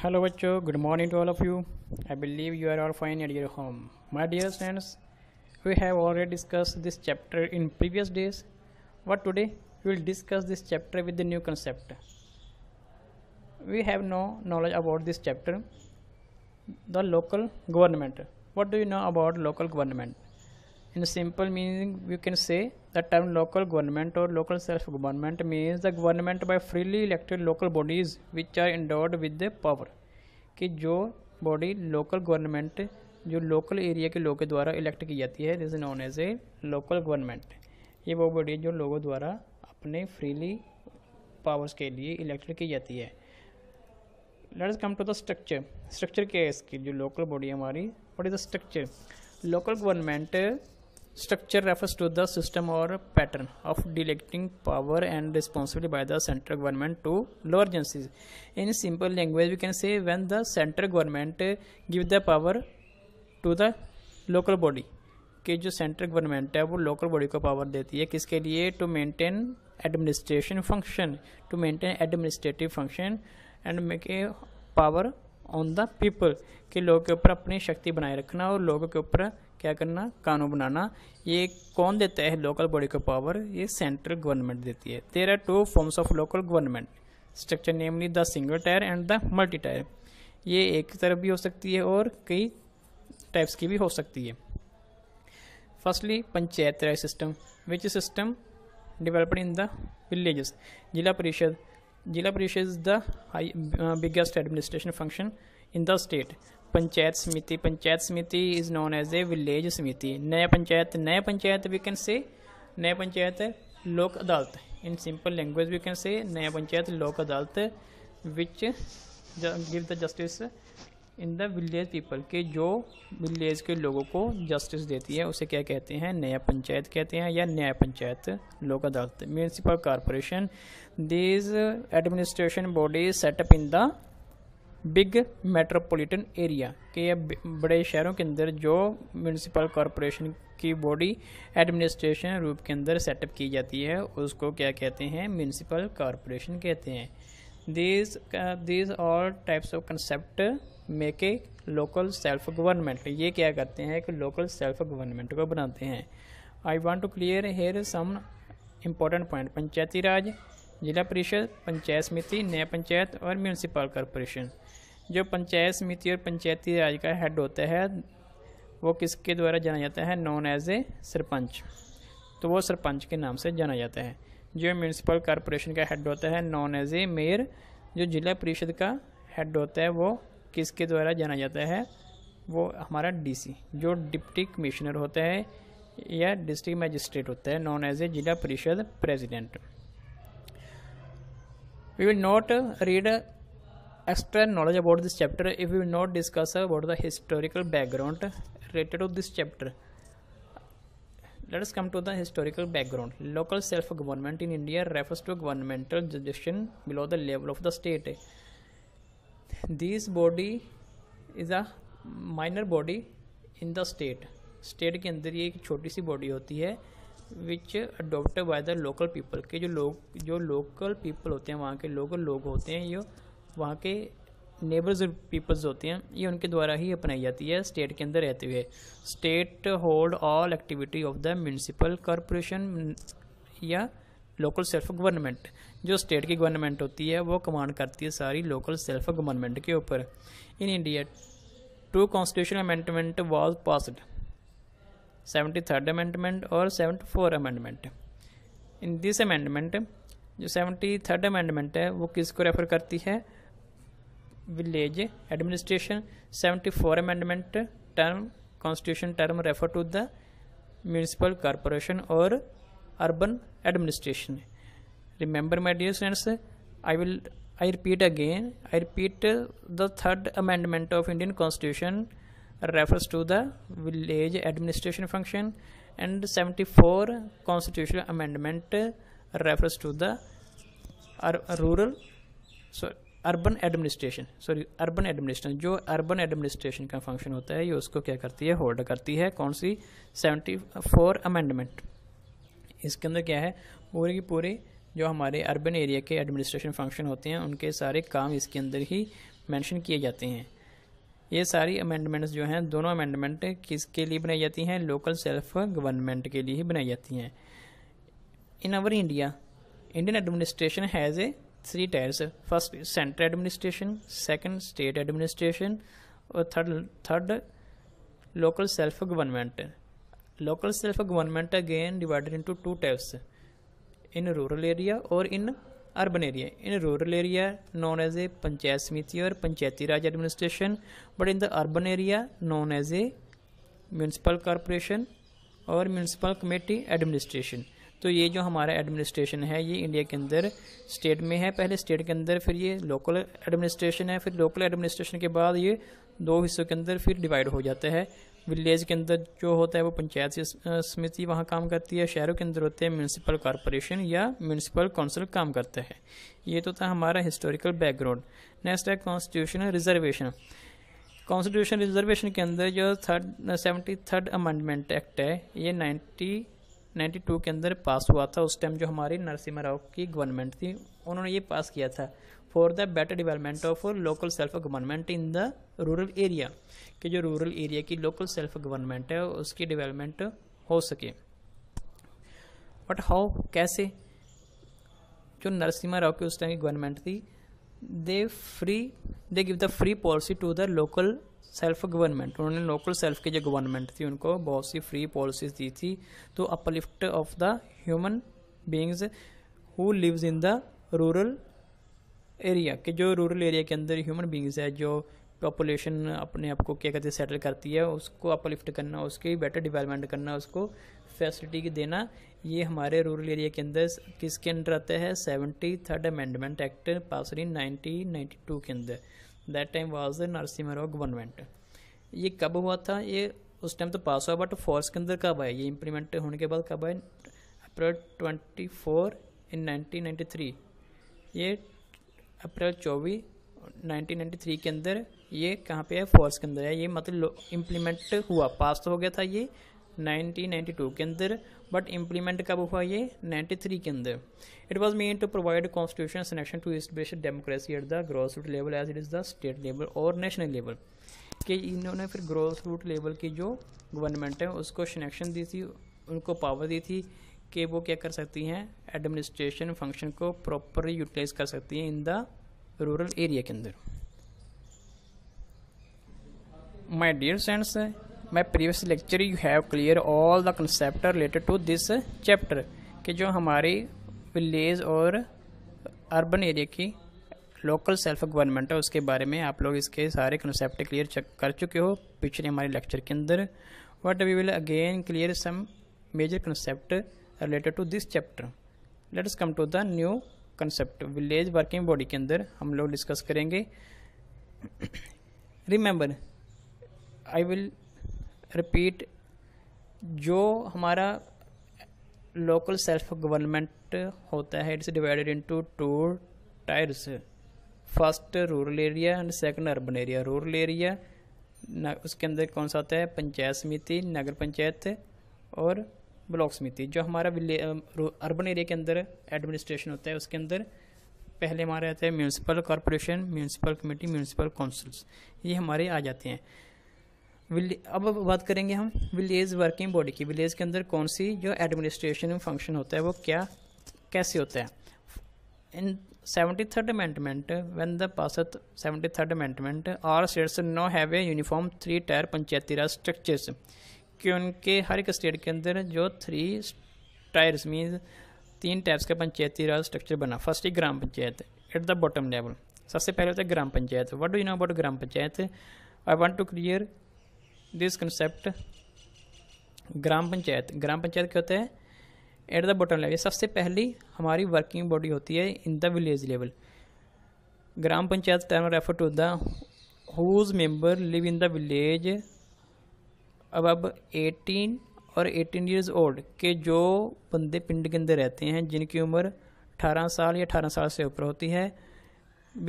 hello bachcho good morning to all of you i believe you are all fine at your home my dear friends we have already discussed this chapter in previous days but today we will discuss this chapter with the new concept we have no knowledge about this chapter the local government what do you know about local government in simple meaning you can say the term local government or local self-government means the government by freely elected local bodies which are endowed with the power. कि जो body local government जो local area के लोगों द्वारा elect की जाती है this known as a local government ये वो बॉडी जो लोगों द्वारा अपने फ्रीली पावर्स के लिए इलेक्टेड की जाती है let's come to the structure structure क्या है इसकी जो लोकल बॉडी है हमारी what is the structure local government Structure refers to the system or pattern of delegating power and responsibility by the central government to lower agencies. In simple language, we can say when the central government give the power to the local body. कि जो central government है वो local body को power देती है किसके लिए to maintain administration function to maintain administrative function and make a power on the people कि लोगों के ऊपर अपनी शक्ति बनाए रखना और लोगों के ऊपर क्या करना कानून बनाना ये कौन देता है लोकल बॉडी को पावर ये सेंट्रल गवर्नमेंट देती है there are two forms of local government structure namely the single tier and the multi tier ये एक तरफ भी हो सकती है और कई टाइप्स की भी हो सकती है firstly panchayat Raj system which system developed in the villages Zila Parishad Zila Parishad is the biggest administration function in the state panchayat samiti panchayat samiti is known as a village samiti Nyaya panchayat नया panchayat we can say Nyaya panchayat Lok Adalat in simple language we can say Nyaya panchayat Lok Adalat which give the justice in the village people के जो village के लोगों को justice देती है उसे क्या कहते हैं नया पंचायत कहते हैं या न्याय panchayat Lok Adalat municipal corporation these administration bodies set up in the big metropolitan area के ये बड़े शहरों के अंदर जो म्यूनसिपल कॉरपोरेशन की बॉडी एडमिनिस्ट्रेशन रूप के अंदर सेटअप की जाती है उसको क्या कहते हैं म्यूनसिपल कॉरपोरेशन कहते हैं these uh, these all types of concept make a local self government ये क्या करते हैं कि local self government को बनाते हैं I want to clear here some important point Panchayati Raj Zila Parishad panchayat समिति नया पंचायत और म्यूनसिपल कॉरपोरेशन जो पंचायत समिति और पंचायती राज का हेड होता है वो किसके द्वारा जाना जाता है नॉन एज ए सरपंच तो वो सरपंच के नाम से जाना जाता है जो म्यूनसिपल कॉरपोरेशन का हेड होता है नॉन एज ए मेयर जो जिला परिषद का हेड होता है वो किसके द्वारा जाना जाता है वो हमारा डीसी जो डिप्टी कमिश्नर होता है या डिस्ट्रिक्ट मजिस्ट्रेट होता है non as a Zila Parishad president we will not read extra knowledge about this chapter if we will not discuss about the historical background related to this chapter let us come to the historical background local self government in india refers to governmental jurisdiction below the level of the state this body is a minor body in the state state के अंदर ये एक छोटी सी body होती है which adopted by the local people के जो लोग जो लोकल पीपल होते हैं वहाँ के लोकल लोग होते हैं ये वहाँ के नेबर्स पीपल्स होती हैं ये उनके द्वारा ही अपनाई जाती है स्टेट के अंदर रहते हुए state hold all activity of the municipal corporation या लोकल सेल्फ गवर्नमेंट जो स्टेट की गवर्नमेंट होती है वो कमांड करती है सारी लोकल सेल्फ गवर्नमेंट के ऊपर in India two constitution amendment was passed seventy third amendment और seventy four amendment in this amendment जो सेवेंटी थर्ड अमेंडमेंट है वो किसको रेफर करती है village administration 74 amendment term constitution term refer to the municipal corporation or urban administration remember my dear students i will i repeat again i repeat the third amendment of indian constitution refers to the village administration function and 74 constitutional amendment refers to the rural so urban administration sorry urban administration जो urban administration का function होता है ये उसको क्या करती है hold करती है कौन सी सेवेंटी फोर अमेंडमेंट इसके अंदर क्या है पूरे की पूरे जो हमारे अर्बन एरिया के एडमिनिस्ट्रेशन फंक्शन होते हैं उनके सारे काम इसके अंदर ही मैंशन किए जाते हैं ये सारी अमेंडमेंट्स जो हैं दोनों अमेंडमेंट किसके लिए बनाई जाती हैं लोकल सेल्फ गवर्नमेंट के लिए ही बनाई जाती हैं in our India Indian administration has a three tiers first is central administration second state administration और third third local self government local self government again divided into two types in rural area or in urban area in rural area known as a panchayat samiti or panchayati raj administration but in the urban area known as a municipal corporation or municipal committee administration तो ये जो हमारा administration है ये India के अंदर state में है पहले स्टेट के अंदर फिर ये लोकल एडमिनिस्ट्रेशन है फिर लोकल एडमिनिस्ट्रेशन के बाद ये दो हिस्सों के अंदर फिर डिवाइड हो जाता है विलेज के अंदर जो होता है वो पंचायत समिति वहाँ काम करती है शहरों के अंदर होते हैं म्यूनसिपल कॉरपोरेशन या म्यूनसिपल काउंसिल काम करता है ये तो था हमारा हिस्टोरिकल बैकग्राउंड नेक्स्ट है कॉन्स्टिट्यूशन रिजर्वेशन कॉन्स्टिट्यूशन रिजर्वेशन के अंदर जो third seventy third amendment act है ये नाइन्टी 1992 के अंदर पास हुआ था उस टाइम जो हमारी नरसिम्हा राव की गवर्नमेंट थी उन्होंने ये पास किया था for the better development of local self government in the rural area कि जो रूरल एरिया की लोकल सेल्फ गवर्नमेंट है उसकी डेवलपमेंट हो सके बट हाउ कैसे जो नरसिम्हा राव की उस टाइम की गवर्नमेंट थी they free they give the free policy to the local self government उन्होंने लोकल सेल्फ की जो गवर्नमेंट थी उनको बहुत सी फ्री पॉलिसीज दी थी to uplift of the human beings who lives in the rural area के जो रूरल एरिया के अंदर ह्यूमन बींग्स है जो पॉपुलेशन अपने आप को क्या कहते हैं सेटल करती है उसको अपलिफ्ट करना उसकी बेटर डिवेलपमेंट करना उसको फैसिलिटी देना ये हमारे रूरल एरिया के अंदर किसके अंडर आता है seventy third amendment act pass nineteen ninety two के अंदर that time was the Narasimha Rao government ये कब हुआ था ये उस टाइम तो पास हुआ बट फोर्स के अंदर कब आया ये इम्प्लीमेंट होने के बाद कब आए April twenty four in nineteen ninety three ये अप्रैल चौबीस 1993 के अंदर ये कहाँ पे है फोर्स के अंदर है ये मतलब इम्प्लीमेंट हुआ पास तो हो गया था ये 1992 के अंदर बट इम्प्लीमेंट कब हुआ ये 93 के अंदर it was main to provide constitution selection to establish democracy at the grass root level as it is the state level और नेशनल लेवल कि इन्होंने फिर ग्रॉस रूट लेवल की जो गवर्नमेंट है उसको सिलेक्शन दी थी उनको पावर दी थी कि वो क्या कर सकती हैं एडमिनिस्ट्रेशन फंक्शन को प्रॉपरली यूटिलाइज कर सकती हैं इन द रूरल एरिया के अंदर my dear friends my previous lecture you have clear all the concept related to this chapter कि जो हमारी विलेज और अर्बन एरिया की लोकल सेल्फ गवर्नमेंट है उसके बारे में आप लोग इसके सारे कंसेप्ट क्लियर कर चुके हो पिछले हमारे लेक्चर के अंदर but we will again clear some major concept related to this chapter let's come to the new concept village working body के अंदर हम लोग डिस्कस करेंगे रिमेंबर आई विल रिपीट जो हमारा लोकल सेल्फ गवर्नमेंट होता है it's divided into two tiers first rural area and second urban area rural area उसके अंदर कौन सा आता है पंचायत समिति नगर पंचायत और ब्लॉक समिति जो हमारा अर्बन एरिया के अंदर एडमिनिस्ट्रेशन होता है उसके अंदर पहले हमारे आते हैं municipal corporation municipal committee municipal councils ये हमारे आ जाते हैं अब बात करेंगे हम विलेज वर्किंग बॉडी की विलेज के अंदर कौन सी जो एडमिनिस्ट्रेशन फंक्शन होता है वो क्या कैसे होता है in seventy third amendment when the passed seventy third amendment are states no have a uniform three tier Panchayati Raj structures कि उनके हर एक स्टेट के अंदर जो थ्री टायर्स मीन्स तीन टाइप्स का पंचायती राज स्ट्रक्चर बना फर्स्ट ही Gram panchayat at the bottom level सबसे पहले होता है Gram panchayat what do you know about Gram panchayat I want to clear this concept ग्राम पंचायत ग्राम पंचायत क्या होता है एट द बॉटम लेवल सबसे पहली हमारी वर्किंग बॉडी होती है in the village level Gram panchayat term refer to the whose member live in the village अब अब 18 और 18 ईयर्स ओल्ड के जो बंदे पिंड के अंदर रहते हैं जिनकी उम्र 18 साल या 18 साल से ऊपर होती है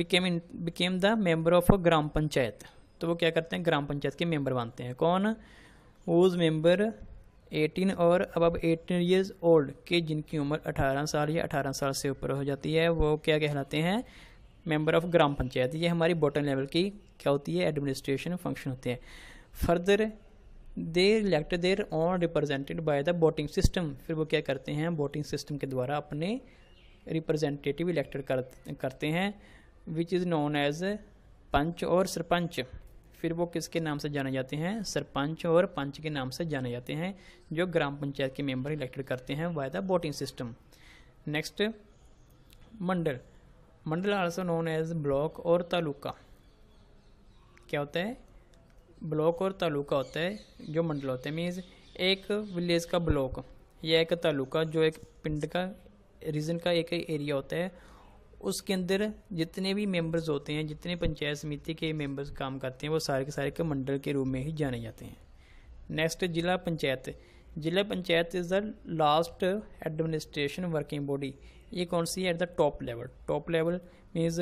became became the member of Gram panchayat तो वो क्या करते हैं ग्राम पंचायत के मेंबर बनते हैं कौन उज मेंबर 18 और अब एटीन ईयर्स ओल्ड के जिनकी उम्र 18 साल या 18 साल से ऊपर हो जाती है वो क्या कहलाते हैं मेंबर ऑफ ग्राम पंचायत ये हमारी बॉटम लेवल की क्या होती है एडमिनिस्ट्रेशन फंक्शन होते हैं further they elect their own represented by the voting system फिर वो क्या करते हैं वोटिंग सिस्टम के द्वारा अपने रिप्रजेंटेटिव इलेक्टेड कर, करते हैं which is known as panch और सरपंच फिर वो किसके नाम से जाने जाते हैं सरपंच और पंच के नाम से जाने जाते हैं जो ग्राम पंचायत के मेंबर इलेक्टेड करते हैं by the voting system next mandal mandal also known as block और तालुका क्या होता है ब्लॉक और तालुका होता है जो मंडल होते हैं मीन्स एक विलेज का ब्लॉक या एक तालुका जो एक पिंड का रीजन का एक एरिया होता है उसके अंदर जितने भी मेंबर्स होते हैं जितने पंचायत समिति के मेंबर्स काम करते हैं वो सारे के सारे के मंडल के रूप में ही जाने जाते हैं next Zila panchayat Zila panchayat is the last administration working body ये कौन सी है at the top level top level means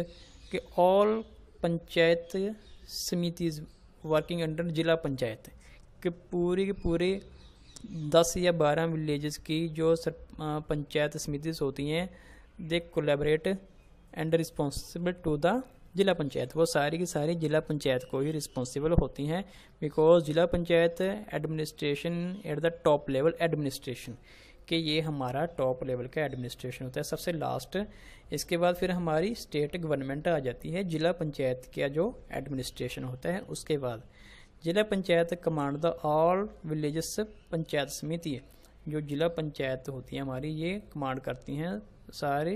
कि all panchayat samitis working under Zila panchayat कि पूरे के पूरे दस या बारह विलेजेस की जो पंचायत समितिज होती हैं they collaborate and responsible to the Zila panchayat वो सारी की सारी जिला पंचायत को ही रिस्पॉन्सिबल होती हैं because Zila panchayat administration at the top level administration कि ये हमारा टॉप लेवल का एडमिनिस्ट्रेशन होता है सबसे लास्ट इसके बाद फिर हमारी स्टेट गवर्नमेंट आ जाती है जिला पंचायत का जो एडमिनिस्ट्रेशन होता है उसके बाद Zila panchayat command the all villages panchayat samiti जो जिला पंचायत होती है हमारी ये कमांड करती हैं सारे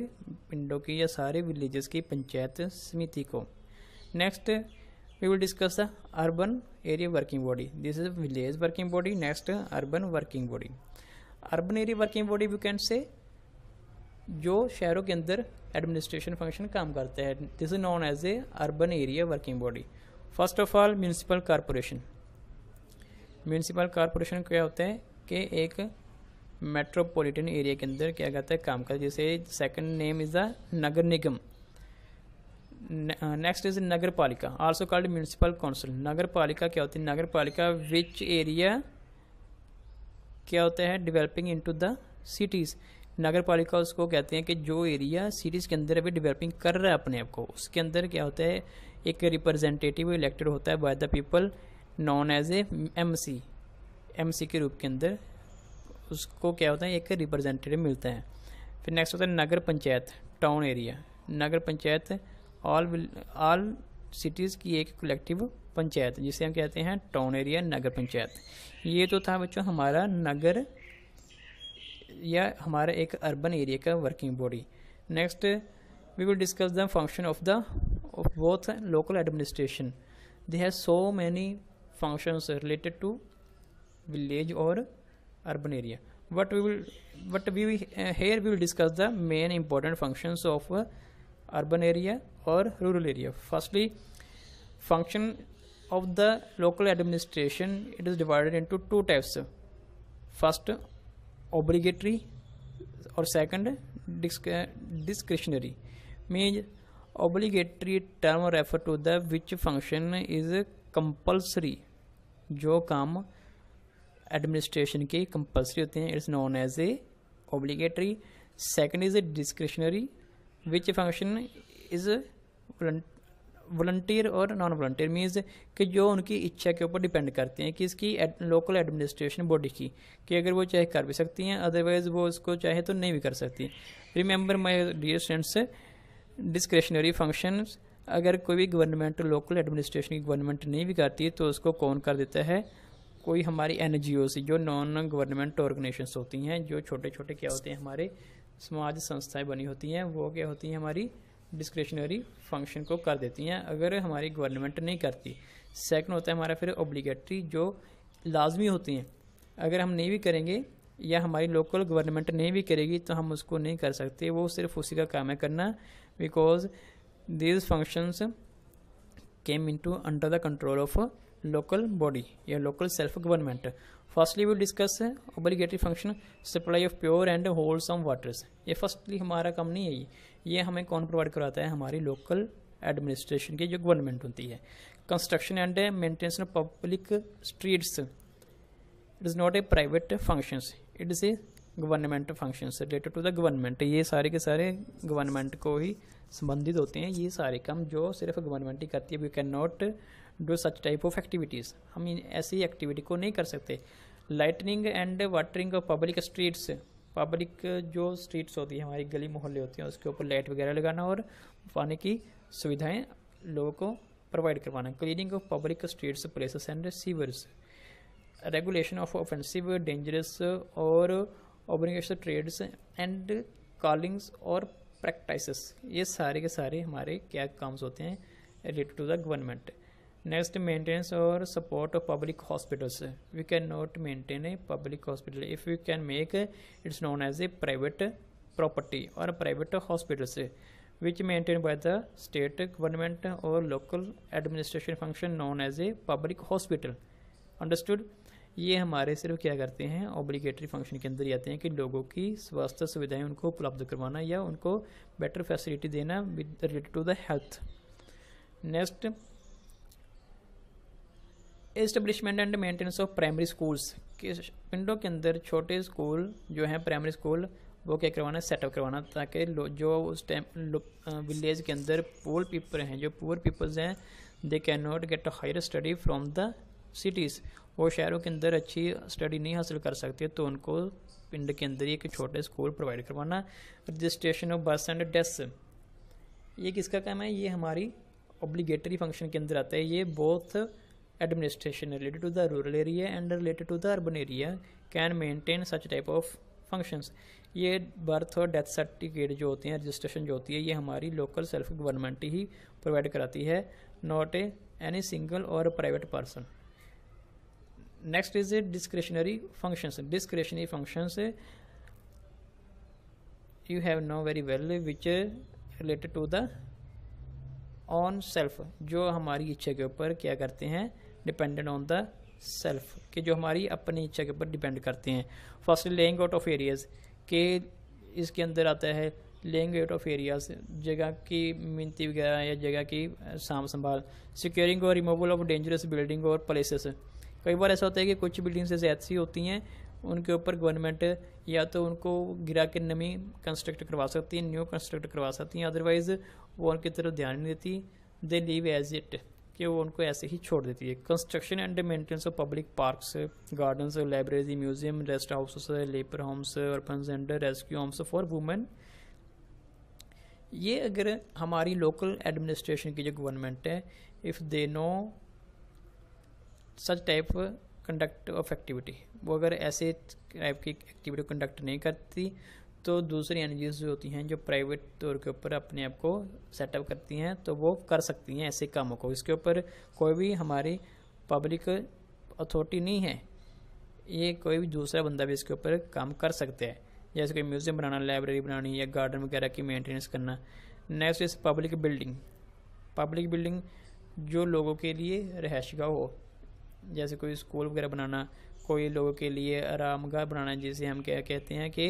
पिंडों की या सारे विलेजेस की पंचायत समिति को next we will discuss the urban area working body this is village working body next urban working body urban area working body we can say जो शहरों के अंदर एडमिनिस्ट्रेशन फंक्शन काम करता है this is known as a urban area working body first of all municipal corporation municipal corporation क्या होता है कि एक मेट्रोपॉलिटन एरिया के अंदर क्या कहता है काम कर जैसे second name is the Nagar Nigam next is Nagar Palika also called municipal council Nagar Palika क्या होती है नगर पालिका विच एरिया क्या होता है developing into the cities Nagar Palika उसको कहते हैं कि जो एरिया सिटीज़ के अंदर अभी डिवेलपिंग कर रहा है अपने आप को उसके अंदर क्या होता है एक रिप्रेजेंटेटिव इलेक्टेड होता है by the people known as a M C M C के रूप के अंदर उसको क्या होता है एक रिप्रेजेंटेटिव मिलते हैं फिर नेक्स्ट होता है Nagar panchayat town area Nagar panchayat all all cities की एक कलेक्टिव पंचायत जिसे हम कहते हैं टाउन एरिया नगर पंचायत ये तो था बच्चों हमारा नगर या हमारा एक अर्बन एरिया का working body next we will discuss the function of the of both local administration they have so many functions related to village और urban area but we will but we uh, here we will discuss the main important functions of uh, urban area or rural area firstly function of the local administration it is divided into two types first obligatory or second disc uh, discretionary means obligatory term refer to the which function is compulsory Jo kam. Administration के compulsory होते हैं it's known as a obligatory second is a discretionary which function is voluntary और non voluntary means कि जो उनकी इच्छा के ऊपर डिपेंड करते हैं कि इसकी एड, लोकल एडमिनिस्ट्रेशन बॉडी की कि अगर वो चाहे कर भी सकती हैं अदरवाइज वो उसको चाहे तो नहीं भी कर सकती remember my dear students discretionary function अगर कोई भी गवर्नमेंट लोकल एडमिनिस्ट्रेशन की गवर्नमेंट नहीं भी करती तो उसको कौन कर देता है कोई हमारी एन जो नॉन गवर्नमेंट ऑर्गेनाइजेशन होती हैं जो छोटे छोटे क्या होते हैं हमारे समाज संस्थाएं बनी होती हैं वो क्या होती हैं हमारी डिस्क्रिशनरी फंक्शन को कर देती हैं अगर हमारी गवर्नमेंट नहीं करती सेकंड होता है हमारा फिर ओब्लिगेटरी जो लाजमी होती हैं अगर हम नहीं भी करेंगे या हमारी लोकल गवर्नमेंट नहीं भी करेगी तो हम उसको नहीं कर सकते वो सिर्फ उसी का काम है करना because these functions came into under the control of local body या local self government firstly we discuss obligatory function supply of pure and wholesome waters ये फर्स्टली हमारा काम नहीं है ये ये हमें कौन प्रोवाइड कराता है हमारी लोकल एडमिनिस्ट्रेशन की जो गवर्नमेंट होती है construction and maintenance of public streets it is not a private functions it is a government functions related to the government ये सारे के सारे गवर्नमेंट को ही संबंधित होते हैं ये सारे काम जो सिर्फ गवर्नमेंट ही करती है we can not do such type of activities हम ऐसी एक्टिविटी को नहीं कर सकते lightning and watering of public streets public जो स्ट्रीट्स होती है हमारी गली मोहल्ले होते हैं उसके ऊपर लाइट वगैरह लगाना और पानी की सुविधाएं लोगों को प्रोवाइड करवाना cleaning of public streets places and sewers regulation of offensive dangerous और ओबरिंगेशन ट्रेड्स एंड कॉलिंग्स और प्रैक्टिस ये सारे के सारे हमारे क्या काम्स होते हैं related to the government next maintenance और support of public hospitals we can not maintain a public hospital if you can make it's known as a private property और private hospitals which maintain by the state government और local administration function known as a public hospital understood ये हमारे सिर्फ क्या करते हैं obligatory function के अंदर ही आते हैं कि लोगों की स्वास्थ्य सुविधाएं उनको उपलब्ध करवाना या उनको बेटर फैसिलिटी देना with related to the health next establishment and maintenance of primary schools के पिंडों के अंदर छोटे स्कूल जो हैं प्राइमरी स्कूल वो क्या करवाना सेटअप करवाना ताकि जो उस टाइम विलेज के अंदर पुअर पीपल हैं जो पुअर पीपल्स हैं they can not get higher study from the cities वो शहरों के अंदर अच्छी स्टडी नहीं हासिल कर सकते तो उनको पिंड के अंदर एक छोटे स्कूल प्रोवाइड करवाना registration of bus and desk ये किसका काम है ये हमारी ऑब्लीगेटरी फंक्शन के अंदर आता है ये both administration related to the rural area and related to the urban area can maintain such type of functions ये बर्थ और डेथ सर्टिफिकेट जो होते हैं रजिस्ट्रेशन जो होती है ये हमारी लोकल सेल्फ गवर्नमेंट ही प्रोवाइड कराती है नॉट ए एनी सिंगल और private person next is a discretionary functions discretionary functions you have know very well which related to the own self जो हमारी इच्छा के ऊपर क्या करते हैं डिपेंडेंट ऑन द सेल्फ कि जो हमारी अपनी इच्छा के ऊपर डिपेंड करते हैं first laying out of areas के इसके अंदर आता है लेइंग आउट ऑफ एरियाज़ जगह की मिनती वगैरह या जगह की साम संभाल सिक्योरिंग और रिमूवल ऑफ डेंजरस बिल्डिंग और प्लेसेस कई बार ऐसा होता है कि कुछ बिल्डिंग्स ऐसी ऐसी होती हैं उनके ऊपर गवर्नमेंट या तो उनको गिरा के नमी कंस्ट्रक्ट करवा सकती है न्यू कंस्ट्रक्ट करवा सकती हैं अदरवाइज़ वो उनकी तरफ ध्यान नहीं देती दे लीव एज इट कि वो उनको ऐसे ही छोड़ देती है construction and maintenance of public parks gardens library museum rest houses labour homes urban centre rescue homes for women ये अगर हमारी लोकल एडमिनिस्ट्रेशन की जो गवर्नमेंट है if they know such type conduct of activity वो अगर ऐसे टाइप की एक्टिविटी कंडक्ट नहीं करती तो दूसरी एन जो होती हैं जो प्राइवेट तौर के ऊपर अपने आप को सेटअप करती हैं तो वो कर सकती हैं ऐसे कामों को इसके ऊपर कोई भी हमारी पब्लिक अथॉरिटी नहीं है ये कोई भी दूसरा बंदा भी इसके ऊपर काम कर सकता है जैसे कोई म्यूज़ियम बनाना लाइब्रेरी बनानी या गार्डन वगैरह की मेंटेनेंस करना नेक्स्ट इस पब्लिक बिल्डिंग पब्लिक बिल्डिंग जो लोगों के लिए रहायशगा हो जैसे कोई स्कूल वगैरह बनाना कोई लोगों के लिए आरामगाह बनाना जिसे हम क्या कहते हैं कि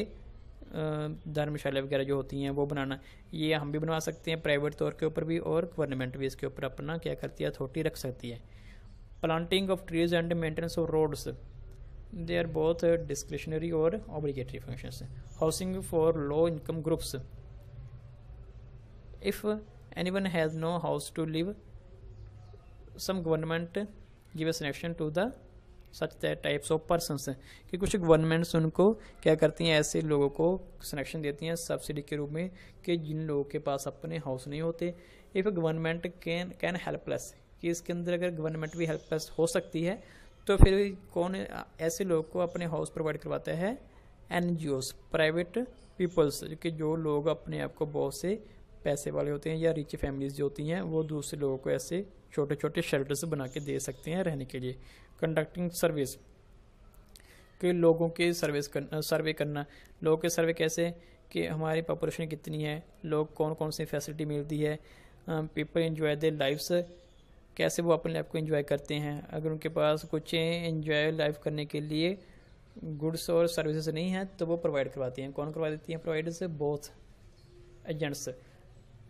धर्मशाला वगैरह जो होती हैं वो बनाना ये हम भी बनवा सकते हैं प्राइवेट तौर के ऊपर भी और गवर्नमेंट भी इसके ऊपर अपना क्या करती है अथॉरिटी रख सकती है planting of trees and maintenance of roads they are both discretionary और obligatory functions housing for low income groups if any one has no house to live some government give a sanction to the such that types of persons हैं कि कुछ governments उनको क्या करती हैं ऐसे लोगों को सनेक्शन देती हैं सब्सिडी के रूप में कि जिन लोगों के पास अपने हाउस नहीं होते if government can can helpless कि इसके अंदर अगर गवर्नमेंट भी हेल्पलेस हो सकती है तो फिर कौन ऐसे लोग को अपने हाउस प्रोवाइड करवाता है एन प्राइवेट पीपल्स कि जो लोग अपने आप को बहुत से पैसे वाले होते हैं या रिच फैमिलीज़ जो होती हैं वो दूसरे लोगों को ऐसे छोटे छोटे शेल्टर्स बना के दे सकते हैं रहने के लिए कंडक्टिंग सर्विस कि लोगों के सर्विस करना सर्वे करना लोगों के सर्वे कैसे कि हमारी पॉपुलेशन कितनी है लोग कौन कौन सी फैसिलिटी मिलती है पीपल इन्जॉय दे लाइफ्स कैसे वो अपने लाइफ को इन्जॉय करते हैं अगर उनके पास कुछ इन्जॉय लाइफ करने के लिए गुड्स और सर्विसेज नहीं हैं तो वो प्रोवाइड करवाती हैं कौन करवा देती हैं providers both agents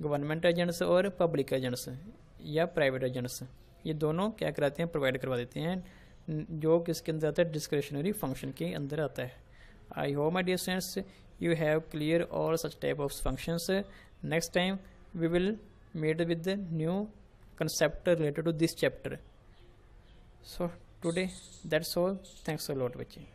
government agents और पब्लिक एजेंट्स या प्राइवेट एजेंट्स ये दोनों क्या कराते हैं प्रोवाइड करवा देते हैं जो किसके अंदर आता है डिस्क्रिशनरी फंक्शन के अंदर आता है I hope my dear students you have clear all such type of functions next time we will made with the new concept related to this chapter so today that's all thanks a lot बच्ची